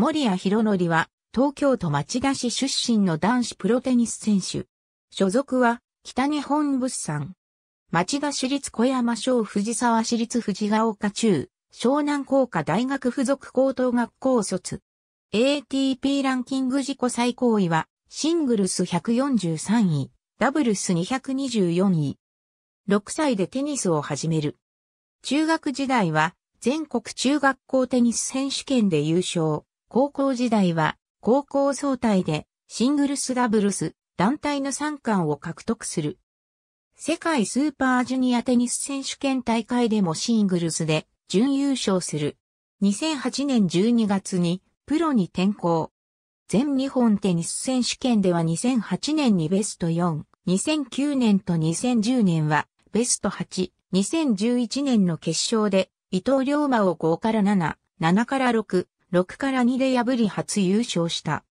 森谷博則は、東京都町田市出身の男子プロテニス選手。所属は、北日本物産。町田市立小山小藤沢市立藤ヶ丘中、湘南工科大学附属高等学校卒。ATP ランキング自己最高位は、シングルス143位、ダブルス224位。6歳でテニスを始める。中学時代は、全国中学校テニス選手権で優勝。高校時代は、高校総体で、シングルスダブルス、団体の3冠を獲得する。世界スーパージュニアテニス選手権大会でもシングルスで、準優勝する。2008年12月に、プロに転向。全日本テニス選手権では2008年にベスト4、2009年と2010年はベスト8、2011年の決勝で伊藤龍馬を5から7、7から6、6から2で破り初優勝した。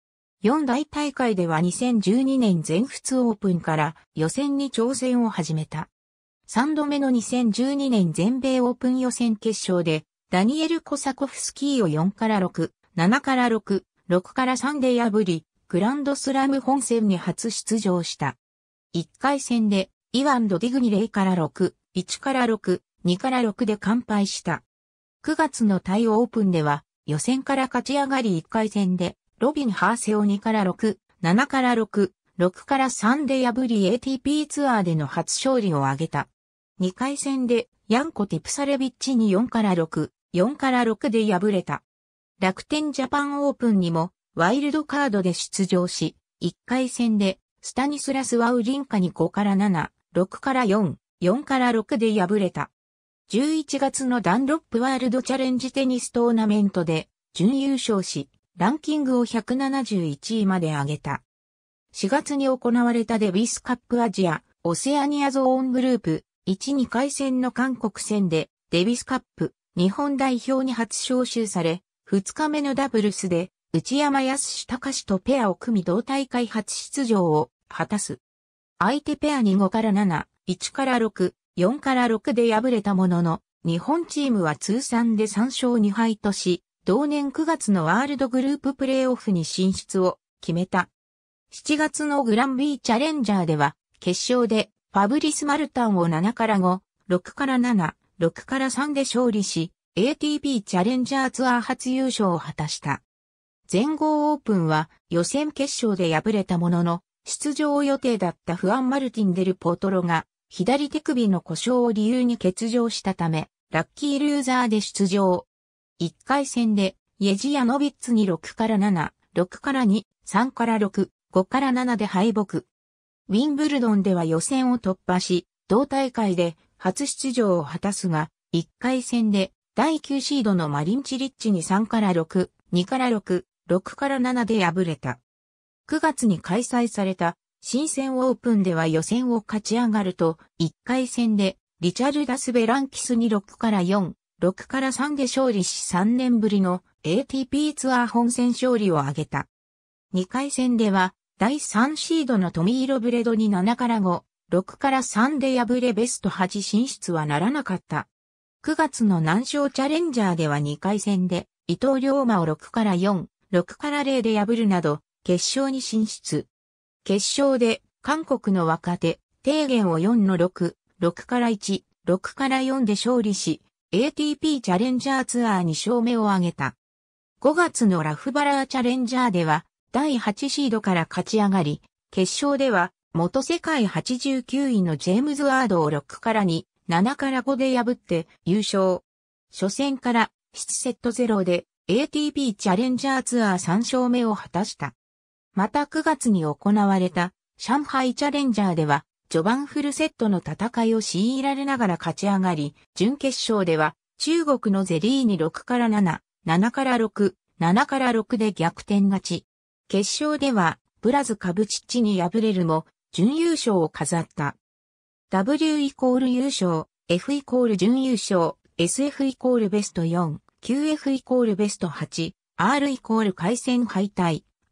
四大大会では2012年全仏オープンから予選に挑戦を始めた。3度目の2012年全米オープン予選決勝で、ダニエル・コサコフスキーを4から6、7から6、6から3で破り、グランドスラム本戦に初出場した。1回戦で、イワンド・ディグニ0から6、1から6、2から6で完敗した。9月のタイオープンでは、予選から勝ち上がり1回戦で、ロビン・ハーセオ2から6、7から6、6から3で破り ATP ツアーでの初勝利を挙げた。2回戦で、ヤンコ・ティプサレビッチに4から6、4から6で敗れた。楽天ジャパンオープンにも、ワイルドカードで出場し、1回戦で、スタニスラス・ワウリンカに5から7、6から4、4から6で敗れた。11月のダンロップワールドチャレンジテニストーナメントで準優勝し、ランキングを171位まで上げた。4月に行われたデビスカップアジア、オセアニアゾーングループ、1、2回戦の韓国戦で、デビスカップ、日本代表に初招集され、2日目のダブルスで、内山康隆とペアを組み同大会初出場を果たす。相手ペアに5から7、1から6、4から6で敗れたものの、日本チームは通算で3勝2敗とし、同年9月のワールドグループプレイオフに進出を決めた。7月のグランビーチャレンジャーでは、決勝でファブリス・マルタンを7から5、6から7、6から3で勝利し、ATP チャレンジャーツアー初優勝を果たした。全豪オープンは予選決勝で敗れたものの、出場予定だったフアン・マルティン・デル・ポートロが左手首の故障を理由に欠場したため、ラッキールーザーで出場。1回戦で、イェジヤノビッツに6から7、6から2、3から6、5から7で敗北。ウィンブルドンでは予選を突破し、同大会で初出場を果たすが、1回戦で第9シードのマリンチリッチに3から6、2から6、6から7で敗れた。9月に開催された新鮮オープンでは予選を勝ち上がると、1回戦でリチャルダス・ベランキスに6から4、6から3で勝利し3年ぶりの ATP ツアー本戦勝利を挙げた。2回戦では、第3シードのトミー・ロブレドに7から5、6から3で敗れベスト8進出はならなかった。9月の難勝チャレンジャーでは2回戦で、伊藤龍馬を6から4、6から0で破るなど、決勝に進出。決勝で、韓国の若手、提言を4の6、6から1、6から4で勝利し、ATP チャレンジャーツアー2勝目を挙げた。5月のラフバラーチャレンジャーでは、第8シードから勝ち上がり、決勝では、元世界89位のジェームズ・ワードを6から2、7から5で破って優勝。初戦から7セット0で ATP チャレンジャーツアー3勝目を果たした。また9月に行われた上海チャレンジャーでは序盤フルセットの戦いを強いられながら勝ち上がり、準決勝では中国のゼリーに6から7、7から6、7から6で逆転勝ち。決勝ではブラズ・カブチッチに敗れるも準優勝を飾った。W イコール優勝、F イコール準優勝、SF イコールベスト4、QF イコールベスト8、R イコール回戦敗退、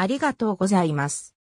ありがとうございます。